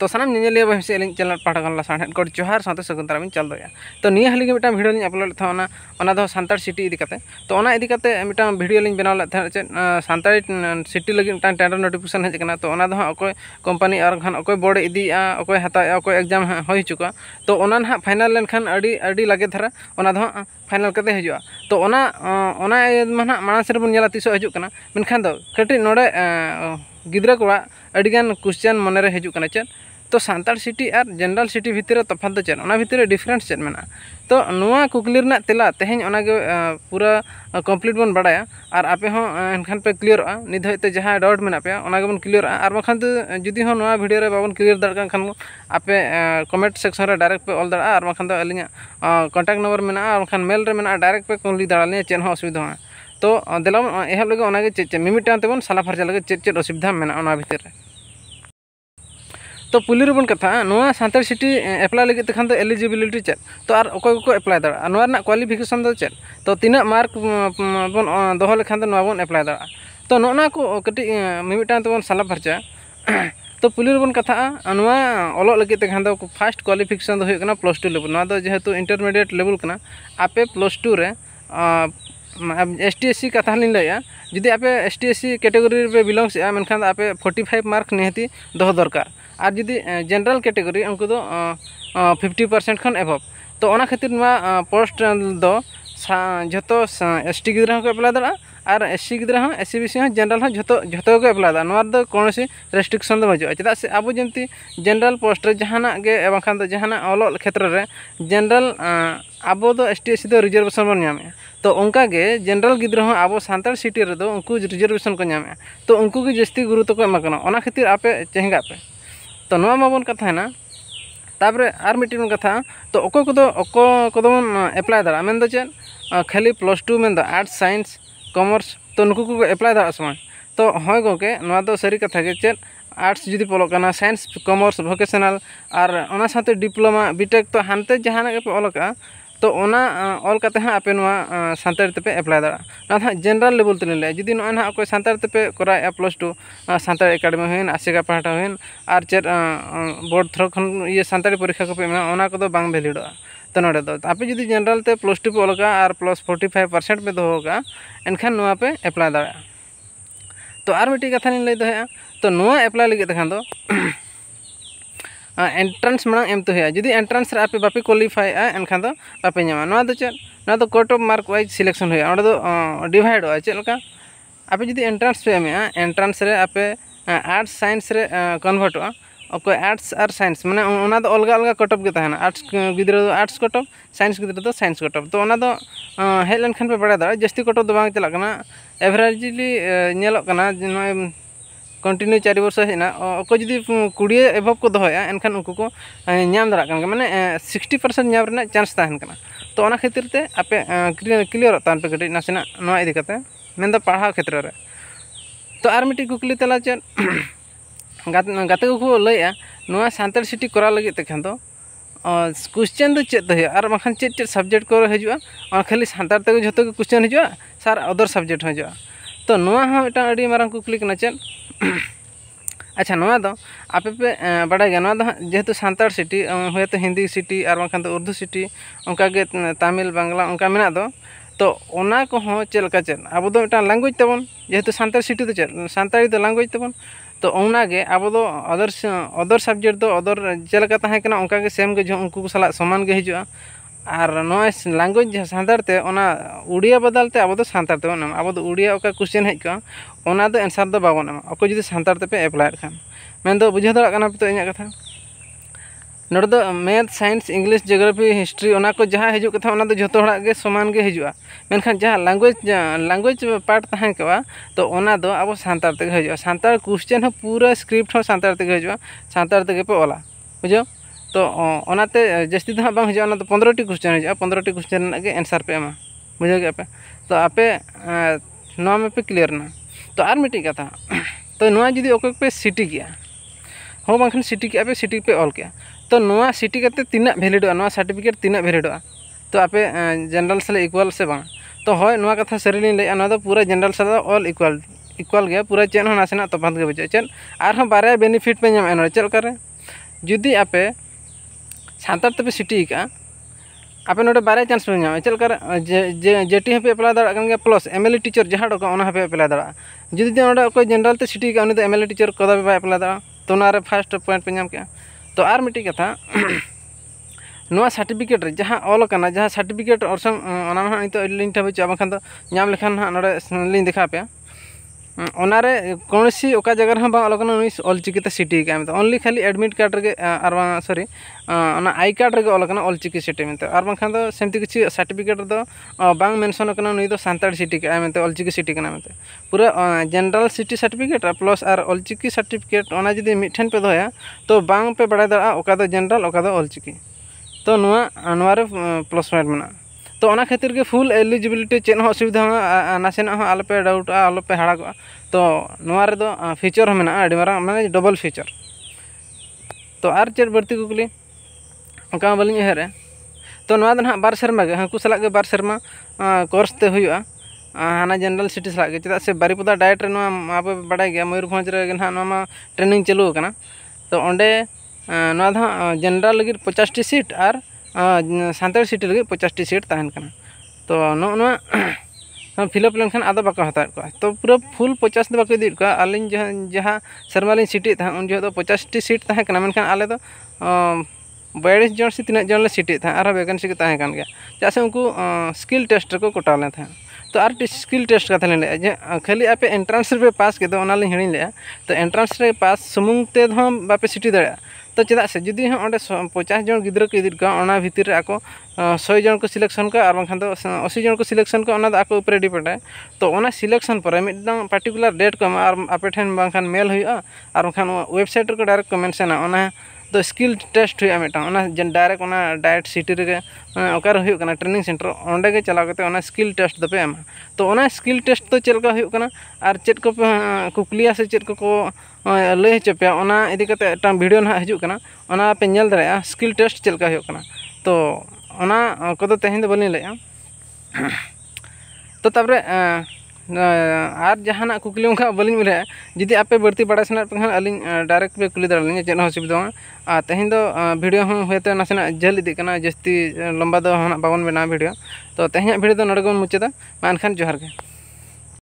तो सामने नेले भविष्य लिंक चैनल पाठकान लासाढ़ को जोहार साथ सगुन ताराम चल दया तो निया हाली मिटा भिडियो अपलोड था ओना दो तो ओना भिडियो लिंक बनाव लेते चे सानतारी सिटी लगी मिटा टेंडर नोटिफिकेशन हज कना तो ओना दो और खान ओकोय बोर्ड इदी ओकोय हता ओकोय एग्जाम होय तो ओना ना फाइनल लेन लगे धारा फाइनल करते हजू तो ओना ओना मा बन नेला तिसो हजू कना मेनखान दो कटी नोडे ग्रागान क्वेश्चन मनरे हजार चे तो सानाड़ सीटी और जेनरल सीटी भितर तफा तो चेना भितर डिफरेंस चेक मे तो कुकली तेला तेहन पूरा कमप्लीट बन बड़ा और आपे एनखान पे क्लियर निधे जहाँ डाउट मे पे क्लियर और बखान जुदी भिडियो बाबन क्लियर दान आपे कमेंट सेक्शन में डायरेक्ट पे ऑल दाड़ा और बखान अली कन्टैक्ट नंबर मेखान मेल में डायरेक्ट पे कमली दाड़ा चेन असुविधा तो दिला एह लगे चे चे मिमिटा साला फार्चा लगे चे चे असुविधा मेना भितर तो पुलिस रेब कथा तो तो ना सानी सीटी एप्लाई लगे खान एलिजिबिलिटी चे तो एप्लाई दाड़ा क्वालिफिकेशन तो चे तो तीना मार्क बन दह लेखान एप्लाई दाड़ा तो ना कटी मिमिटा तेब साला फार्चा तो पुलिस रेब कथा अलग लगे खान first qualification plus two level तो जेहे इंटरमिडियट लेवल आपे plus two S T S C कथा लिन लैया जुदी आपे S T S C category पे बिलोंग से मेनखान मार्क निहती दह दरकार और जुदी जनरल कैटेगरी उनको फिफ्टी 50 परसेंट खन एभव तो खातिर पोस्ट जो एस टी गिद्रा को एप्लाई दाड़ा ᱟᱨ ᱮᱥᱥᱤ ᱜᱤᱫᱽᱨᱟᱹ ᱦᱚᱸ ᱮᱥᱥᱤ ᱵᱤᱥᱤ ᱦᱚᱸ ᱡᱮᱱᱟᱨᱮᱞ ᱦᱚᱸ ᱡᱷᱚᱛᱚ ᱡᱷᱚᱛᱚ ᱜᱮᱠᱚ ᱮᱯᱞᱟᱭᱫᱟ ᱱᱚᱣᱟ ᱨᱮᱫᱚ ᱠᱳᱱᱳᱥᱤ ᱨᱮᱥᱴᱨᱤᱠᱥᱚᱱ ᱫᱚ ᱵᱟᱹᱱᱩᱜᱼᱟ ᱪᱮᱫᱟᱜ ᱥᱮ ᱟᱵᱚ ᱡᱮᱢᱛᱤ ᱡᱮᱱᱟᱨᱮᱞ ᱯᱳᱥᱴ ᱨᱮ ᱡᱟᱦᱟᱱᱟᱜ ᱜᱮ ᱵᱟᱝᱠᱷᱟᱱ ᱫᱚ ᱡᱟᱦᱟᱱᱟᱜ ᱚᱞᱚᱜ ᱠᱷᱮᱛᱨᱮ ᱨᱮ ᱡᱮᱱᱟᱨᱮᱞ ᱟᱵᱚ ᱫᱚ ᱮᱥ ᱴᱤ ᱮᱥ ᱥᱤ ᱫᱚ ᱨᱤᱡᱟᱨᱵᱷᱮᱥᱚᱱ ᱵᱚᱱ ᱧᱟᱢᱮᱜᱼᱟ ᱛᱚ ᱚᱱᱠᱟᱜᱮ ᱡᱮᱱᱟᱨᱮᱞ ᱜᱤᱫᱽᱨᱟᱹ ᱦᱚᱸ ᱟᱵᱚ ᱥᱟᱱᱛᱟᱲ ᱥᱤᱴᱤ ᱨᱮᱫᱚ ᱩᱱᱠᱩ ᱨᱤᱡᱟᱨᱵᱷᱮᱥᱚᱱ ᱠᱚ ᱧᱟᱢᱮᱜᱼᱟ ᱛᱚ ᱩᱱᱠᱩ ᱜᱮ ᱡᱟᱹᱥᱛᱤ ᱜᱩᱨᱩᱛᱛᱚ ᱠᱚ ᱮᱢᱟ ᱠᱟᱱᱟ ᱚᱱᱟ ᱠᱷᱟᱹᱛᱤᱨ ᱟᱯᱮ ᱪᱮᱸᱜᱟᱜ ᱯᱮ ᱛᱚ ᱱᱚᱣᱟ ᱢᱟᱵᱚᱱ ᱠᱟᱛᱷᱟᱭᱮᱱᱟ ᱛᱟᱯᱚᱨᱮ ᱟᱨ ᱢᱤᱫᱴᱮᱱ ᱠᱟᱛᱷᱟ ᱛᱚ ᱚᱠᱚᱭ ᱠᱚᱫᱚ ᱚᱠᱚᱭ ᱠᱚᱫᱚ ᱵᱚᱱ ᱮᱯᱞᱟᱭ ᱫᱟᱲᱮᱭᱟᱜᱼᱟ ᱢᱮᱱᱫᱚ ᱪᱮᱫ ᱠᱷᱟᱹᱞᱤ ᱯᱞᱟᱥ ᱴᱩ ᱢᱮᱱᱫᱚ ᱟᱨᱴᱥ ᱥᱟᱭᱮᱱᱥ ᱠᱚᱢᱟᱨᱥ तो ᱱᱩᱠᱩ ᱠᱚ ᱮᱯᱞᱟᱭ ᱫᱟᱲᱮᱭᱟᱜᱼᱟ ᱥᱮ ᱵᱟᱝ ᱛᱚ ᱦᱳᱭ ᱜᱚᱢᱠᱮ ᱱᱚᱣᱟ ᱫᱚ ᱥᱟᱹᱨᱤ आर्ट्स जुदी पलक साइंस कॉमर्स भोकेशनल और ओना डिप्लोमा बीटेक तो हानते जहाना पे तो ऑल का तो ओना ऑल काते हां आपे सानी सांतार तेपे अप्लाई दाड़ा ना लेवल ते ले जुदी नवा ना कोई सांतार तेपे कराय प्लस टू सानी एकेडमी होइन आसिका पाटा होइन और चेर बोर्ड थ्रो खन ये सांतारी परीक्षा को पे ओना ᱛᱚ ᱱᱚᱰᱮ ᱫᱚ ᱟᱯᱮ ᱡᱩᱫᱤ ᱡᱮᱱᱟᱨᱮᱞ ᱛᱮ ᱯᱞᱟᱥ ᱴᱩ ᱯᱮ ᱚᱞ ᱠᱟᱜᱼᱟ ᱟᱨ ᱯᱞᱟᱥ ᱯᱷᱳᱨᱴᱤ ᱯᱷᱟᱭᱤᱵᱽ ᱯᱟᱨᱥᱮᱱᱴ ᱯᱮ ᱫᱚᱦᱚ ᱠᱟᱜᱼᱟ ᱮᱱᱠᱷᱟᱱ ᱱᱚᱣᱟ ᱯᱮ ᱮᱯᱞᱟᱭ ᱫᱟᱲᱮᱭᱟᱜᱼᱟ ᱛᱚ ᱟᱨ ᱢᱤᱫᱴᱤᱡ ᱠᱟᱛᱷᱟ ᱞᱤᱧ ᱞᱟᱹᱭ ᱫᱚᱦᱚᱭᱟ ᱛᱚ ᱱᱚᱣᱟ ᱮᱯᱞᱟᱭ ᱞᱟᱹᱜᱤᱫ ᱛᱮᱠᱷᱟᱱ ᱫᱚ एंट्रेंस मांग एम तो है जुदी एंट्रेंस आप बापे क्वालिफाई एनखान बापे नामा ना चेक ना cut off mark wise selection हो डिवाइड चलका आप जुदी एंट्रेंस पे एम एंट्रेंस आप आर्ट्स साइंस कन्भार्टा ᱚᱠᱚᱭ ᱟᱨᱴᱥ ᱟᱨ ᱥᱟᱭᱮᱱᱥ ᱢᱟᱱᱮ ᱚᱱᱟ ᱫᱚ ᱚᱞᱜᱟ ᱚᱞᱜᱟ ᱠᱚᱴᱚᱯ ᱜᱮ ᱛᱟᱦᱮᱱᱟ ᱟᱨᱴᱥ ᱜᱤᱫᱽᱨᱟᱹ ᱫᱚ ᱟᱨᱴᱥ ᱠᱚᱴᱚᱯ ᱥᱟᱭᱮᱱᱥ ᱜᱤᱫᱽᱨᱟᱹ ᱫᱚ ᱥᱟᱭᱮᱱᱥ ᱠᱚᱴᱚᱯ ᱛᱚ ᱚᱱᱟ ᱫᱚ ᱦᱮᱡ ᱞᱮᱱᱠᱷᱟᱱ ᱯᱮ ᱵᱟᱲᱟᱭ ᱫᱟᱲᱮᱭᱟᱜᱼᱟ ᱡᱟᱹᱥᱛᱤ ᱠᱚᱴᱚᱯ ᱫᱚ ᱵᱟᱝ ᱪᱟᱞᱟᱜ ᱠᱟᱱᱟ ᱮᱵᱷᱟᱨᱮᱡᱽᱞᱤ ᱧᱮᱞᱚᱜ ᱠᱟᱱᱟ ᱡᱮ ᱱᱚᱜᱼᱚᱭ कंटिन्यू चार बर्ष हेना अको जुदी कुड़िए एभव को दहया एनखान उनको को नाम दाड़ा मैंने सिक्सटी पार्सेंट नाम चान्स तहन तो खातिर आपे क्लियर तहन पे कटी नासे इदी पढ़ा क्षेत्र तो और मिट्टी कुकली तला चेक ᱜᱟᱛᱮ ᱠᱚᱠᱚ ᱞᱟᱹᱭᱮᱜᱼᱟ ᱱᱚᱣᱟ ᱥᱟᱱᱛᱟᱲ ᱥᱤᱴᱤ ᱠᱚᱨᱟᱣ ᱞᱟᱹᱜᱤᱫ ᱛᱮᱠᱷᱟᱱ ᱫᱚ चेक है और बाखान चेक चेक सब्जेक्ट को हजूँ और खाली सानतार जो के क्वेश्चन हजूँ सार अदर सब्जेक्ट हजूँ तो मिट्टी कुकली चेक अच्छा ना दो आपे पे बड़ा जेहेतु सानतार सिटी हो तो हिंदी सिटी और बाखान तो उर्दू सिटी उनका तमिल बांगला उनका मेना तो को चेक अब लैंगुएज तब जेहेतु सानतार सिटी तो चेक सानतारी तो लैंगुएज तब ᱛᱚ ᱚᱱᱟᱜᱮ ᱟᱵᱚ ᱫᱚ ᱚᱫᱚᱨ ᱚᱫᱚᱨ ᱥᱟᱵᱡᱮᱠᱴ ᱫᱚ ᱚᱫᱚᱨ ᱪᱮᱫ ᱞᱮᱠᱟ ᱛᱟᱦᱮᱸ ᱠᱟᱱᱟ ᱚᱱᱠᱟᱜᱮ ᱥᱮᱢ ᱜᱮ ᱩᱱᱠᱩ ᱠᱚ ᱥᱟᱞᱟᱜ ᱥᱚᱢᱟᱱ ᱜᱮ ᱦᱤᱡᱩᱜᱼᱟ ᱟᱨ ᱱᱚᱜᱼᱚᱭ ᱞᱮᱝᱜᱩᱭᱮᱡᱽ ᱥᱟᱱᱛᱟᱲ ᱛᱮ ᱚᱱᱟ ᱩᱲᱤᱭᱟ ᱵᱟᱫᱟᱞ ᱛᱮ ᱟᱵᱚ ᱫᱚ ᱥᱟᱱᱛᱟᱲ ᱛᱮᱵᱚᱱ ᱮᱢᱟ ᱟᱵᱚ ᱫᱚ ᱩᱲᱤᱭᱟ ᱚᱠᱟ ᱠᱚᱥᱪᱮᱱ ᱦᱮᱡ ᱠᱚᱜᱼᱟ ᱚᱱᱟ ᱫᱚ ᱮᱱᱥᱟᱨ ᱫᱚ ᱵᱟᱵᱚᱱ ᱮᱢᱟ ᱚᱠᱚᱭ ᱡᱩᱫᱤ ᱥᱟᱱᱛᱟᱲ ᱛᱮᱯᱮ ᱮᱯᱞᱟᱭᱮᱫ ᱠᱟᱱ ᱢᱮᱱᱫᱚ ᱵᱩᱡᱷᱟᱹᱣ ᱫᱟᱲᱮᱭᱟᱜ ᱠᱟᱱᱟ ᱯᱮ ᱛᱚ ᱤᱧᱟᱹᱜ ᱠᱟᱛᱷᱟ ना math science English geography history जहाँ हजू कथा जो समान हजार मेखान जहाँ लांगुएज लांगुएज पार्ट तहक तो अब सानार तक हजार सानार कोश्चन पूरा स्क्रिप्ट सानार तक हजार सानार तकपे ओला बुझे तो जस्ती तो हाँ हजार पंद्रह टी कोश्चन हजार पंद्रह टी कोश्चन एनसार पे एमा बुझे गए पे तो आपे ना मेपे क्लियरना तो और मिट्टी कथा तो जी अको पे सीटिका हाँ बाखान सीटिका पे सीटिक पे ऑल किया तो नोआ सिटी करते तीना भेलिडोआ नोआ सर्टिफिकेट तीना भेलिडोआ तो आपे जनरल से इक्वल से बांग तो होय नोआ कथा सरीलिन ले नोआ तो पूरा जनरल से ऑल इक्वल इक्वल गया पूरा चेन हो नासेना तफात तो के बचे चेन आर हम बारे बेनिफिट पे नाम एनो चल करे जुदी आपे सांतार तपे तो सिटी का आपे नोटे बारे चांस पे नाम चेक करे जेटी हपे अप्लाई दाड़ा गन प्लस एमएलई टीचर जहां डको ओना हपे अप्लाई दाड़ा जुदी नोटे कोई जनरल ते सिटी का उनी तो एमएलई टीचर कदा पे अप्लाई दाड़ा तो नारे फर्स्ट पॉइंट पे जम के ᱛᱚ ᱟᱨ ᱢᱤᱫᱴᱤᱡ ᱠᱟᱛᱷᱟ ᱱᱚᱣᱟ ᱥᱟᱨᱴᱤᱯᱷᱤᱠᱮᱴ ᱨᱮ ᱡᱟᱦᱟᱸ ᱚᱞ ᱟᱠᱟᱱᱟ ᱡᱟᱦᱟᱸ ᱥᱟᱨᱴᱤᱯᱷᱤᱠᱮᱴ ᱚᱨᱥᱚᱝ ᱚᱱᱟ ᱢᱟ ᱦᱟᱸᱜ ᱱᱤᱛᱚᱜ ᱞᱤᱧ ᱴᱷᱟᱹᱵᱤᱡ ᱵᱟᱝᱠᱷᱟᱱ ᱫᱚ ᱧᱟᱢ ᱞᱮᱠᱷᱟᱱ ᱦᱟᱸᱜ ᱱᱚᱰᱮ ᱞᱤᱧ ᱫᱮᱠᱷᱟᱣ ᱯᱮᱭᱟ ᱚᱱᱟᱨᱮ ᱠᱳᱱᱳᱥᱤ ᱚᱠᱟ ᱡᱟᱭᱜᱟ ᱨᱮᱦᱚᱸ ᱵᱟᱝ ᱚᱞ ᱠᱟᱱᱟ ᱩᱱᱤ ᱚᱞᱪᱤᱠᱤᱛᱮ ᱥᱤᱴᱤ ᱟᱠᱟᱫᱼᱟ ᱢᱮᱱᱛᱮ ᱚᱱᱞᱤ ᱠᱷᱟᱹᱞᱤ ᱮᱰᱢᱤᱴ ᱠᱟᱨᱰ ᱨᱮᱜᱮ ᱟᱨ ᱵᱟᱝ ᱥᱚᱨᱤ ᱚᱱᱟ ᱟᱭ ᱠᱟᱨᱰ ᱨᱮᱜᱮ ᱚᱞ ᱠᱟᱱᱟ ᱚᱞᱪᱤᱠᱤ ᱥᱤᱴᱤ ᱢᱮᱱᱛᱮ ᱟᱨ ᱵᱟᱝᱠᱷᱟᱱ ᱫᱚ ᱥᱮᱢᱛᱤ ᱠᱤᱪᱷᱩ ᱥᱟᱨᱴᱤᱯᱷᱤᱠᱮᱴ ᱨᱮᱫᱚ ᱵᱟᱝ ᱢᱮᱱᱥᱚᱱ ᱟᱠᱟᱱᱟ ᱱᱩᱭ ᱫᱚ ᱥᱟᱱᱛᱟᱲ ᱥᱤᱴᱤ ᱠᱟᱜᱼᱟ ᱢᱮᱱᱛᱮ ᱚᱞᱪᱤᱠᱤ ᱥᱤᱴᱤ ᱠᱟᱱᱟ ᱢᱮᱱᱛᱮ ᱯᱩᱨᱟᱹ ᱡᱮᱱᱟᱨᱮᱞ ᱥᱤᱴᱤ ᱥᱟᱨᱴᱤᱯᱷᱤᱠᱮᱴ ᱟᱨ ᱯᱞᱟᱥ ᱟᱨ ᱚᱞᱪᱤᱠᱤ ᱥᱟᱨᱴᱤᱯᱷᱤᱠᱮᱴ ᱚᱱᱟ ᱡᱩᱫᱤ ᱢᱤᱫᱴᱷᱮᱱ ᱯᱮ ᱫᱚᱦᱚᱭᱟ ᱛᱚ ᱵᱟᱝ ᱯᱮ ᱵᱟᱲᱟᱭ ᱫᱟᱲᱮᱭᱟᱜᱼᱟ ᱚᱠᱟ ᱫᱚ ᱡᱮᱱᱟᱨᱮᱞ ᱚᱠᱟ ᱫᱚ ᱚᱞᱪᱤᱠᱤ ᱛᱚ ᱱᱚᱣᱟ ᱱᱚᱣᱟᱨᱮ ᱯᱞᱟᱥ ᱯᱚᱭᱮᱱᱴ ᱢᱮᱱᱟᱜᱼᱟ तो खातिर के फुल एलिजिबिलिटी चेन असुविधा हाँ, नाशे हाँ, आलपे डाउटा आलपे हाड़ा तो नारेद फीचर तो, हमें अभी मैंने डबल फीचर तो आर चेट बढ़ती कुकली अंका बाली हे रे तो ना बार सेमा हाँ सलाग बार सेमा कोर्स ते हाँ जेनरल सीटी सलाग के चेदा से बारीपदा डायट आपे बाढ़ मयूरभ रे ना ट्रेनिंग चलू तो अंडे ना जेनरल लगे पचास टी सीट और सानी सीट लगे पचास टी सीट तहन कर तो नौना फिलअप लेन खान हत्या को तो पूरा फुल पचास तो बाक इदीक आलें जहाँ सेमाली सीटे उन जो तो पचास टी सीट तहन मेखान आले तो बयालीस जन से तीना जन सीटे और वेकेंसी तहन चाहे उनको स्किल टेस्ट को कटाले थे तो आर स्किल टेस्ट कथा लिया खाली आप एंट्रांस पास के तो हिड़ी ले तो एंट्रांस पास सुमूंग तेद बापे तो सीटी दाड़ा ᱛᱚ ᱪᱮᱫᱟᱜ ᱥᱮ ᱡᱩᱫᱤ ᱦᱚᱸ ᱚᱸᱰᱮ ᱯᱚᱪᱟᱥ ᱡᱚᱱ ᱜᱤᱫᱽᱨᱟᱹ ᱠᱚ ᱤᱫᱤ ᱠᱚᱣᱟ ᱚᱱᱟ ᱵᱷᱤᱛᱤᱨ ᱨᱮ ᱟᱠᱚ ᱥᱚᱭ ᱡᱚᱱ ᱠᱚ ᱥᱤᱞᱮᱠᱥᱚᱱ ᱠᱚᱣᱟ ᱟᱨ ᱵᱟᱝᱠᱷᱟᱱ ᱫᱚ ᱚᱥᱤ ᱡᱚᱱ ᱠᱚ ᱥᱤᱞᱮᱠᱥᱚᱱ ᱠᱚᱣᱟ ᱚᱱᱟ ᱫᱚ ᱟᱠᱚ ᱩᱯᱨᱮ ᱰᱤᱯᱮᱱᱰᱟᱭ ᱛᱚ ᱚᱱᱟ ᱥᱤᱞᱮᱠᱥᱚᱱ ᱯᱚᱨᱮ ᱢᱤᱫᱴᱟᱝ ᱯᱟᱨᱴᱤᱠᱩᱞᱟᱨ ᱰᱮᱴ ᱠᱚ ᱮᱢᱟ ᱟᱨ ᱟᱯᱮ ᱴᱷᱮᱱ ᱵᱟᱝᱠᱷᱟᱱ ᱢᱮᱞ ᱦᱩᱭᱩᱜᱼᱟ ᱟᱨ ᱵᱟᱝᱠᱷᱟᱱ ᱳᱭᱮᱵᱽᱥᱟᱭᱤᱴ ᱨᱮᱠᱚ ᱰᱟᱭᱨᱮᱠᱴ ᱠᱚ ᱢᱮᱱᱥᱮᱱᱟ ᱚᱱᱟ तो स्किल टेस्ट हुआ मैं जन डायरेक्ट वहाँ डायरेक्ट सिटी रे होना ट्रेनिंग सेन्टर अंडे चलावे तो स्किल टेस्ट दो तो स्किल टेस्ट तो चलका और चेक को कुकलिया से चेक को लै हचपे एक भिडियो ना हजूना पेल दाया स्किल टेस्ट चलका तो तेहन बाली लैया तो और जहाँ कुकली बाली उ जी आपे बड़ती बड़ा सेना पे अली डायरेक्ट पे कुली दाड़ी चेन असुविधा तेहन दो भिडियो हेते ना जल इतना जस्ती लम्बा तो हाँ बाबन बनाए भिडियो तो तेहे भिडियो नोड़े मुचादा खान जोहार